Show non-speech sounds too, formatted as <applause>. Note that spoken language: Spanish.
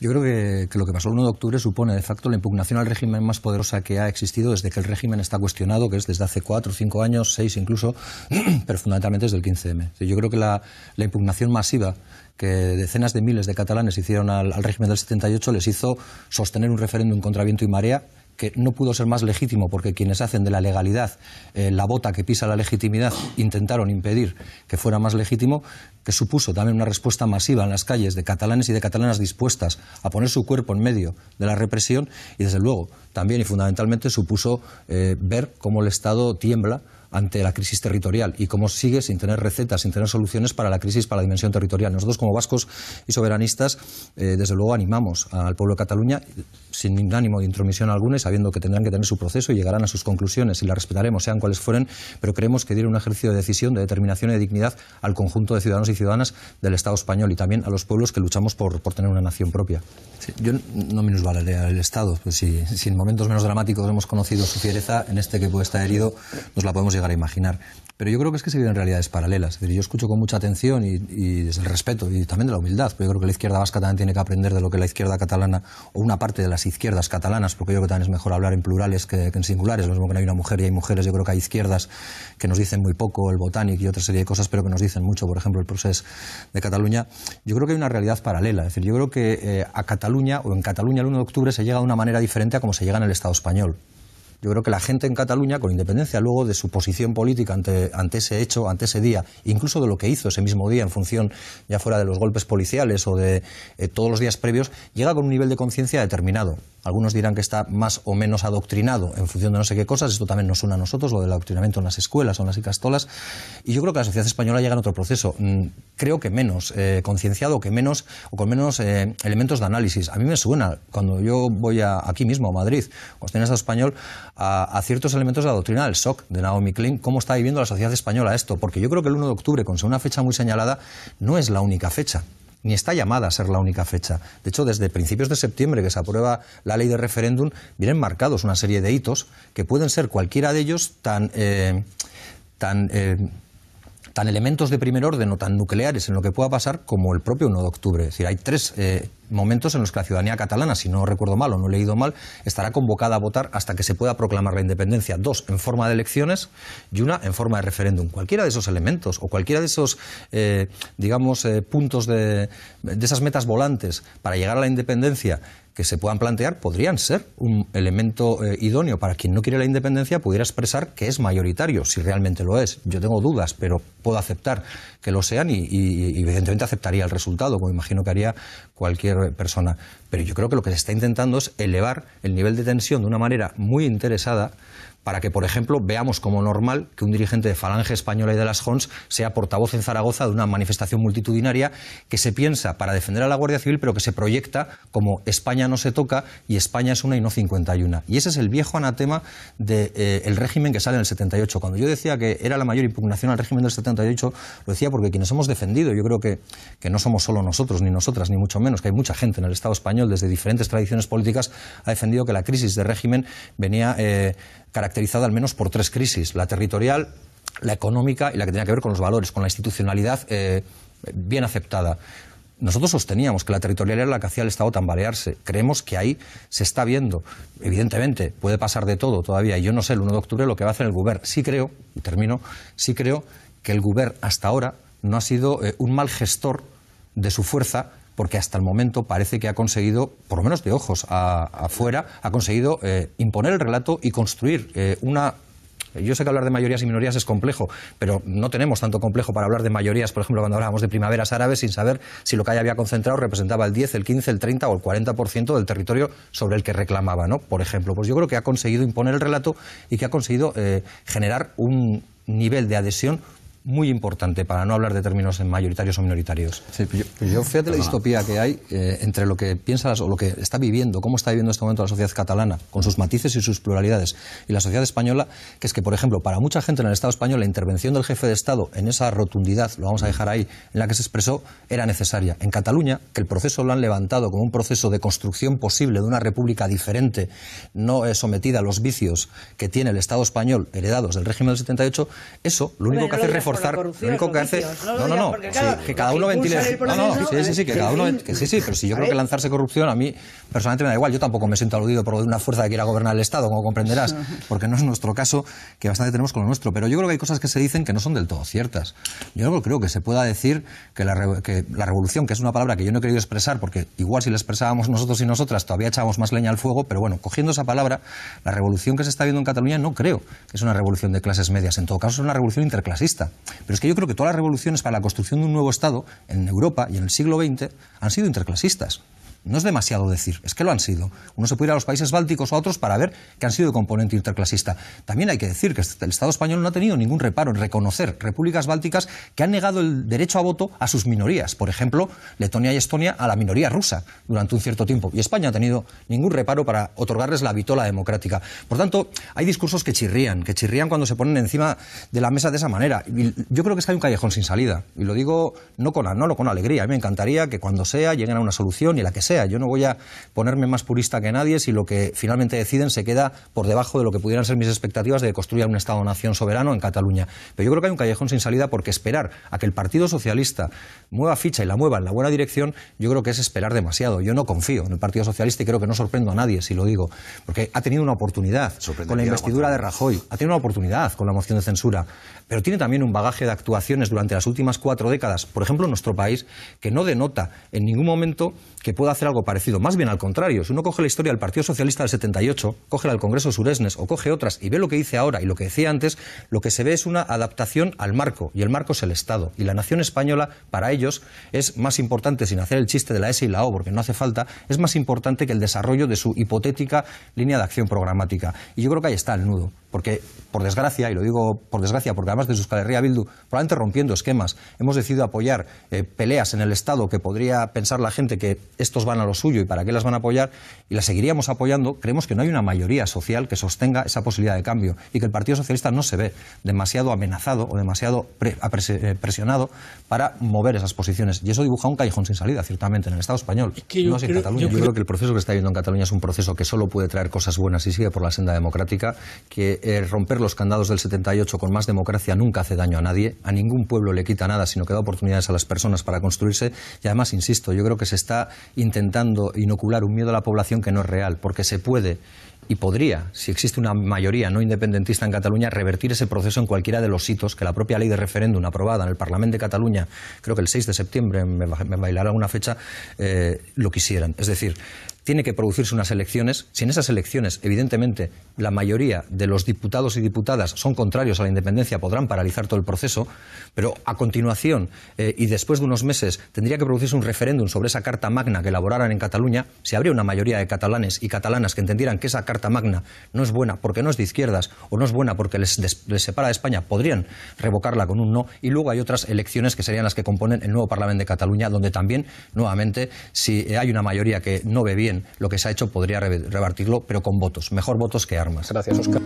Yo creo que, lo que pasó el 1 de octubre supone de facto la impugnación al régimen más poderosa que ha existido desde que el régimen está cuestionado, que es desde hace cuatro, cinco años, seis incluso, <clears throat> pero fundamentalmente desde el 15M. Yo creo que la, impugnación masiva que decenas de miles de catalanes hicieron al, al régimen del 78 les hizo sostener un referéndum contra viento y marea que no pudo ser más legítimo porque quienes hacen de la legalidad eh, la bota que pisa la legitimidad intentaron impedir que fuera más legítimo, que supuso también una respuesta masiva en las calles de catalanes y de catalanas dispuestas a poner su cuerpo en medio de la represión y desde luego también y fundamentalmente supuso eh, ver cómo el Estado tiembla ante la crisis territorial y cómo sigue sin tener recetas, sin tener soluciones para la crisis, para la dimensión territorial. Nosotros como vascos y soberanistas, eh, desde luego, animamos al pueblo de Cataluña sin ningún ánimo de intromisión alguna y sabiendo que tendrán que tener su proceso y llegarán a sus conclusiones y la respetaremos, sean cuales fueren, pero creemos que tiene un ejercicio de decisión, de determinación y de dignidad al conjunto de ciudadanos y ciudadanas del Estado español y también a los pueblos que luchamos por, tener una nación propia. yo no el Estado, pues si, en momentos menos dramáticos hemos conocido su fiereza, en este que puede estar herido, nos la podemos llegar imaginar. Pero yo creo que es que se viven realidades paralelas. yo escucho con mucha atención y, desde el respeto y también de la humildad, porque yo creo que la izquierda vasca también tiene que aprender de lo que la izquierda catalana o una parte de las izquierdas catalanas, porque yo creo que también es mejor hablar en plurales que, en singulares. Lo mismo que hay una mujer y hay mujeres, yo creo que hay izquierdas que nos dicen muy poco, el Botanic y otra serie de cosas, pero que nos dicen mucho, por ejemplo, el proceso de Cataluña. Yo creo que hay una realidad paralela. Es decir, yo creo que eh, a Cataluña o en Cataluña el 1 de octubre se llega de una manera diferente a como se llega en el Estado español. Yo creo que la gente en Cataluña, con independencia luego de su posición política ante, ese hecho, ante ese día, incluso de lo que hizo ese mismo día en función ya fuera de los golpes policiales o de eh, todos los días previos, llega con un nivel de conciencia determinado. Algunos dirán que está más o menos adoctrinado en función de no sé qué cosas. Esto también nos suena a nosotros, lo del adoctrinamiento en las escuelas o en las iglesias, Y yo creo que la sociedad española llega a otro proceso, mm, creo que menos eh, concienciado, que menos o con menos eh, elementos de análisis. A mí me suena, cuando yo voy aquí mismo, a Madrid, cuando estoy en Estado español, a, ciertos elementos de la doctrina del SOC, de Naomi Klein, cómo está viviendo la sociedad española esto. Porque yo creo que el 1 de octubre, con una fecha muy señalada, no es la única fecha ni está llamada a ser la única fecha. De hecho, desde principios de septiembre que se aprueba la ley de referéndum, vienen marcados una serie de hitos que pueden ser cualquiera de ellos tan... Eh, tan eh, tan elementos de primer orden o tan nucleares en lo que pueda pasar como el propio 1 de octubre. Es decir, hay tres eh, momentos en los que la ciudadanía catalana, si no recuerdo mal o no he leído mal, estará convocada a votar hasta que se pueda proclamar la independencia. Dos en forma de elecciones y una en forma de referéndum. Cualquiera de esos elementos o cualquiera de esos, eh, digamos, eh, puntos de, de esas metas volantes para llegar a la independencia que se puedan plantear podrían ser un elemento eh, idóneo para quien no quiere la independencia pudiera expresar que es mayoritario, si realmente lo es. Yo tengo dudas, pero puedo aceptar que lo sean y evidentemente aceptaría el resultado, como imagino que haría cualquier persona. Pero yo creo que lo que se está intentando es elevar el nivel de tensión de una manera muy interesada para que, por ejemplo, veamos como normal que un dirigente de Falange Española y de las Jons sea portavoz en Zaragoza de una manifestación multitudinaria que se piensa para defender a la Guardia Civil, pero que se proyecta como España no se toca y España es una y no 51. Y ese es el viejo anatema del eh, régimen que sale en el 78. Cuando yo decía que era la mayor impugnación al régimen del 78, lo decía porque quienes hemos defendido, yo creo que, que no somos solo nosotros, ni nosotras, ni mucho menos, que hay mucha gente en el Estado español desde diferentes tradiciones políticas, ha defendido que la crisis de régimen venía eh, al menos por tres crisis, la territorial, la económica y la que tenía que ver con los valores, con la institucionalidad eh, bien aceptada. Nosotros sosteníamos que la territorial era la que hacía el Estado tambalearse. Creemos que ahí se está viendo. Evidentemente, puede pasar de todo todavía. yo no sé el 1 de octubre lo que va a hacer el Gobierno. Sí creo, y termino, sí creo que el Gobierno hasta ahora no ha sido eh, un mal gestor de su fuerza porque hasta el momento parece que ha conseguido, por lo menos de ojos afuera, ha conseguido eh, imponer el relato y construir eh, una yo sé que hablar de mayorías y minorías es complejo, pero no tenemos tanto complejo para hablar de mayorías, por ejemplo, cuando hablábamos de primaveras árabes, sin saber si lo que había concentrado representaba el 10, el 15, el 30 o el 40% del territorio sobre el que reclamaba, ¿no? Por ejemplo, pues yo creo que ha conseguido imponer el relato y que ha conseguido eh, generar un nivel de adhesión muy importante, para no hablar de términos en mayoritarios o minoritarios. yo, yo, fíjate la distopía que hay eh, entre lo que piensa o lo que está viviendo, cómo está viviendo en este momento la sociedad catalana, con sus matices y sus pluralidades, y la sociedad española, que es que, por ejemplo, para mucha gente en el Estado español, la intervención del jefe de Estado en esa rotundidad, lo vamos a dejar ahí, en la que se expresó, era necesaria. En Cataluña, que el proceso lo han levantado como un proceso de construcción posible de una república diferente, no eh, sometida a los vicios que tiene el Estado español heredados del régimen del 78, eso lo único que hace es reforzar estar No, no, no. que cada uno ventile. No, no, sí, sí, sí, que cada uno. sí, pero si yo creo que lanzarse corrupción a mí personalmente me da igual. Yo tampoco me siento aludido por una fuerza que quiera gobernar el Estado, como comprenderás, <laughs> porque no es nuestro caso, que bastante tenemos con lo nuestro. Pero yo creo que hay cosas que se dicen que no son del todo ciertas. Yo no creo que se pueda decir que la, que la revolución, que es una palabra que yo no he querido expresar, porque igual si la expresábamos nosotros y nosotras todavía echábamos más leña al fuego, pero bueno, cogiendo esa palabra, la revolución que se está viendo en Cataluña no creo que es una revolución de clases medias. En todo caso, es una revolución interclasista. Pero es que yo creo que todas las revoluciones para la construcción de un nuevo Estado en Europa y en el siglo XX han sido interclasistas no es demasiado decir, es que lo han sido. Uno se puede ir a los países bálticos o a otros para ver que han sido componente interclasista. También hay que decir que el Estado español no ha tenido ningún reparo en reconocer repúblicas bálticas que han negado el derecho a voto a sus minorías. Por ejemplo, Letonia y Estonia a la minoría rusa durante un cierto tiempo. Y España ha tenido ningún reparo para otorgarles la vitola democrática. Por tanto, hay discursos que chirrían, que chirrían cuando se ponen encima de la mesa de esa manera. Y yo creo que está que hay un callejón sin salida. Y lo digo no con, no con alegría. A mí me encantaría que cuando sea lleguen a una solución y la que sea yo no voy a ponerme más purista que nadie si lo que finalmente deciden se queda por debajo de lo que pudieran ser mis expectativas de construir un Estado-nación soberano en Cataluña. Pero yo creo que hay un callejón sin salida porque esperar a que el Partido Socialista mueva ficha y la mueva en la buena dirección, yo creo que es esperar demasiado. Yo no confío en el Partido Socialista y creo que no sorprendo a nadie si lo digo, porque ha tenido una oportunidad con la investidura de Rajoy, ha tenido una oportunidad con la moción de censura, pero tiene también un bagaje de actuaciones durante las últimas cuatro décadas, por ejemplo en nuestro país, que no denota en ningún momento que pueda hacer algo parecido. Más bien al contrario, si uno coge la historia del Partido Socialista del 78, coge la del Congreso Suresnes o coge otras y ve lo que dice ahora y lo que decía antes, lo que se ve es una adaptación al marco y el marco es el Estado. Y la nación española, para ellos, es más importante, sin hacer el chiste de la S y la O, porque no hace falta, es más importante que el desarrollo de su hipotética línea de acción programática. Y yo creo que ahí está el nudo porque por desgracia, y lo digo por desgracia, porque además de Euskal Bildu, probablemente rompiendo esquemas, hemos decidido apoyar eh, peleas en el Estado que podría pensar la gente que estos van a lo suyo y para qué las van a apoyar, y las seguiríamos apoyando, creemos que no hay una mayoría social que sostenga esa posibilidad de cambio y que el Partido Socialista no se ve demasiado amenazado o demasiado eh, presionado para mover esas posiciones. Y eso dibuja un callejón sin salida, ciertamente, en el Estado español, no Yo creo... que el proceso que está viviendo en Cataluña es un proceso que solo puede traer cosas buenas y sigue por la senda democrática, que eh, romper los candados del 78 con más democracia nunca hace daño a nadie, a ningún pueblo le quita nada, sino que da oportunidades a las personas para construirse. Y además, insisto, yo creo que se está intentando inocular un miedo a la población que no es real, porque se puede y podría, si existe una mayoría no independentista en Cataluña, revertir ese proceso en cualquiera de los hitos que la propia ley de referéndum aprobada en el Parlamento de Cataluña, creo que el 6 de septiembre, me, bailará una fecha, eh, lo quisieran. Es decir, tiene que producirse unas elecciones. Si en esas elecciones, evidentemente, la mayoría de los diputados y diputadas son contrarios a la independencia, podrán paralizar todo el proceso, pero a continuación eh, y después de unos meses tendría que producirse un referéndum sobre esa carta magna que elaboraran en Cataluña. Si habría una mayoría de catalanes y catalanas que entendieran que esa carta magna no es buena porque no es de izquierdas o no es buena porque les separa de España, podrían revocarla con un no. Y luego hay otras elecciones que serían las que componen el nuevo Parlamento de Cataluña, donde también, nuevamente, si hay una mayoría que no ve bien lo que se ha hecho podría revertirlo, pero con votos. Mejor votos que armas. Gracias, Oscar.